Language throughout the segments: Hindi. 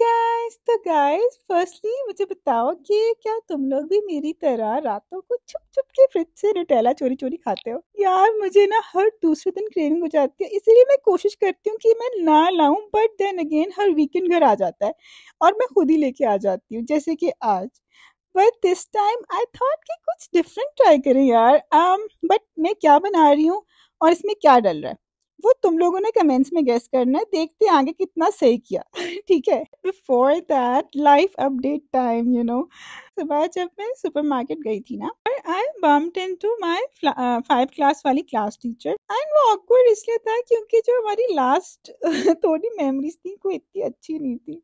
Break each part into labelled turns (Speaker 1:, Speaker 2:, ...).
Speaker 1: गाइस तो गाइस फर्स्टली मुझे बताओ कि क्या तुम लोग भी मेरी तरह रातों को छुप छुप के फ्रिज से रुटेला चोरी चोरी खाते हो यार मुझे ना हर दूसरे दिन क्रेविंग हो जाती है इसीलिए मैं कोशिश करती हूँ कि मैं ना लाऊं बट देन अगेन हर वीकेंड घर आ जाता है और मैं खुद ही लेके आ जाती हूँ जैसे कि आज but this time I thought कि कुछ डिफरेंट ट्राई करें यार बट um, मैं क्या बना रही हूँ और इसमें क्या डल रहा है वो तुम लोगों ने कमेंट्स में गेस करना है देखते हैं आगे कितना सही किया ठीक है before that life update time you know सुबह जब मैं सुपरमार्केट गई थी ना और I bumped into my five class वाली क्लास टीचर एंड वो ऑकवर्ड इसलिए था क्योंकि जो हमारी लास्ट थोड़ी मेमोरीज थी वो इतनी अच्छी नहीं थी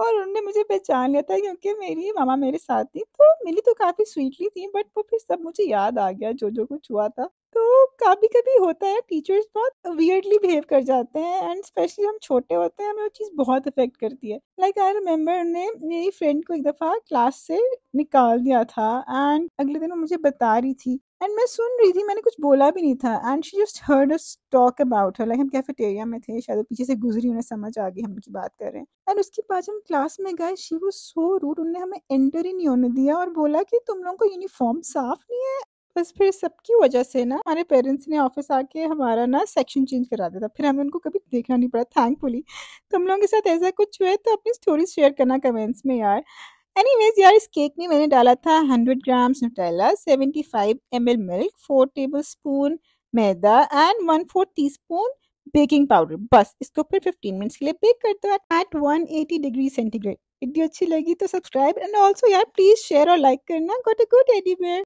Speaker 1: और उन्होंने मुझे पहचान लिया था क्योंकि मेरी मामा मेरे साथ थी तो मिली तो काफ़ी स्वीटली थी बट वो फिर सब मुझे याद आ गया जो जो कुछ हुआ था तो कभी कभी होता है टीचर्स बहुत वियर्डली बिहेव कर जाते हैं एंड स्पेशली हम छोटे होते हैं हमें वो चीज़ बहुत अफेक्ट करती है लाइक आई रिमेम्बर ने मेरी फ्रेंड को एक दफ़ा क्लास से निकाल दिया था एंड अगले दिन वो मुझे बता रही थी एंड मैं सुन रही थी मैंने कुछ बोला भी नहीं था and she just heard us talk about her like हम कैफेटेरिया में थे शायद पीछे से गुजरी उन्हें समझ आ गई हम उनकी बात कर रहे हैं एंड उसके बाद हम क्लास में गए शी वो सो रूड उनने हमें एंटर ही नहीं होने दिया और बोला कि तुम लोगों को यूनिफॉर्म साफ नहीं है बस फिर सबकी वजह से ना हमारे पेरेंट्स ने ऑफिस आके हमारा ना सेक्शन चेंज करा दिया था फिर हमें उनको कभी देखना नहीं पड़ा थैंकफुली तो हम लोगों के साथ ऐसा कुछ हुआ तो अपनी स्टोरी शेयर करना कमेंट्स में यार एनीवेज यार इस केक में मैंने डाला था hundred grams Nutella seventy five M L milk four tablespoon maida and one four teaspoon baking powder बस इसको फिर फिफ्टीन मिनट्स के लिए बेक कर दो at one eighty degree centigrade video अच्छी लगी तो सब्सक्राइब एंड ऑल्सो यार प्लीज शेयर और लाइक करना गॉट अ गुड एडीवेयर